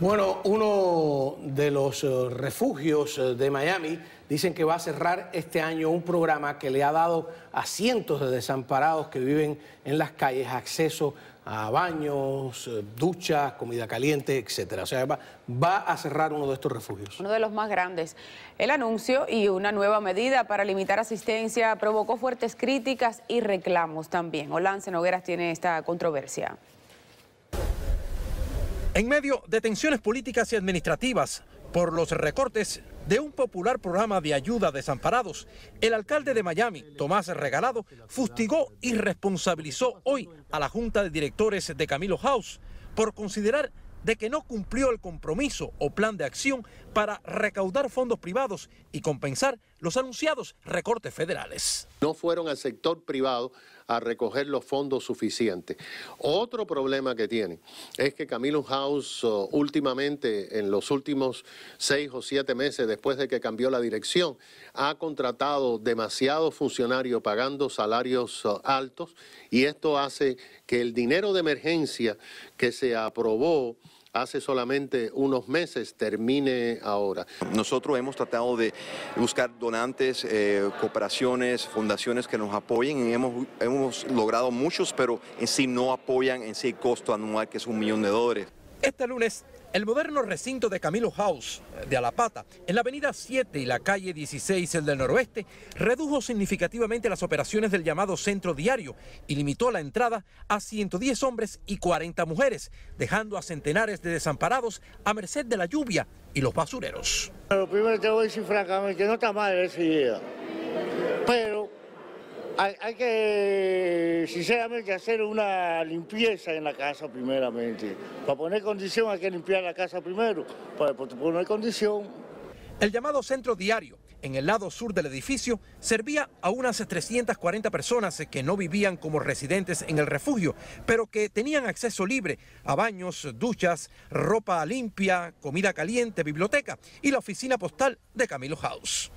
Bueno, uno de los eh, refugios eh, de Miami dicen que va a cerrar este año un programa que le ha dado a cientos de desamparados que viven en las calles acceso a baños, eh, duchas, comida caliente, etcétera. O sea, va, a cerrar uno de estos refugios. Uno de los más grandes. El anuncio y una nueva medida para limitar asistencia provocó fuertes críticas y reclamos también. Olance Nogueras tiene esta controversia. En medio de tensiones políticas y administrativas por los recortes de un popular programa de ayuda a desamparados, el alcalde de Miami, Tomás Regalado, fustigó y responsabilizó hoy a la Junta de Directores de Camilo House por considerar de que no cumplió el compromiso o plan de acción para recaudar fondos privados y compensar los anunciados recortes federales. No fueron al sector privado a recoger los fondos suficientes. Otro problema que tiene es que Camilo House oh, últimamente, en los últimos seis o siete meses después de que cambió la dirección, ha contratado demasiados funcionarios pagando salarios oh, altos y esto hace que el dinero de emergencia que se aprobó hace solamente unos meses termine ahora. Nosotros hemos tratado de buscar donantes, eh, cooperaciones, fundaciones que nos apoyen y hemos, hemos logrado muchos, pero en sí no apoyan en sí el costo anual que es un millón de dólares. Este lunes, el moderno recinto de Camilo House de Alapata, en la avenida 7 y la calle 16, el del noroeste, redujo significativamente las operaciones del llamado centro diario y limitó la entrada a 110 hombres y 40 mujeres, dejando a centenares de desamparados a merced de la lluvia y los basureros. Lo primero te voy a decir francamente, no está mal ese día, pero hay, que, sinceramente, hacer una limpieza en la casa primeramente. Para poner condición hay que limpiar la casa primero. Para poner condición. El llamado centro diario en el lado sur del edificio servía a unas 340 personas que no vivían como residentes en el refugio, pero que tenían acceso libre a baños, duchas, ropa limpia, comida caliente, biblioteca y la oficina postal de Camilo House.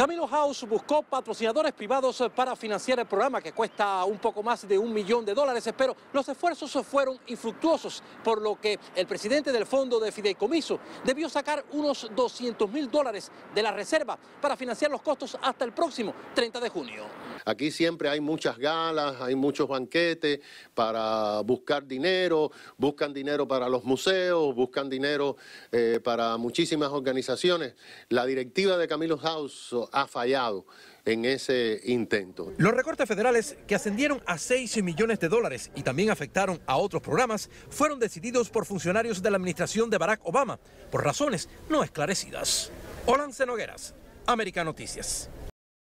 Camilo House buscó patrocinadores privados eh, para financiar el programa que cuesta un poco más de un millón de dólares, pero los esfuerzos fueron infructuosos, por lo que el presidente del Fondo de Fideicomiso debió sacar unos 200 mil dólares de la reserva para financiar los costos hasta el próximo 30 de junio. Aquí siempre hay muchas galas, hay muchos banquetes para buscar dinero, buscan dinero para los museos, buscan dinero eh, para muchísimas organizaciones. La directiva de Camilo House ha fallado en ese intento. Los recortes federales que ascendieron a 6 millones de dólares y también afectaron a otros programas fueron decididos por funcionarios de la administración de Barack Obama por razones no esclarecidas. Olan Nogueras, América Noticias.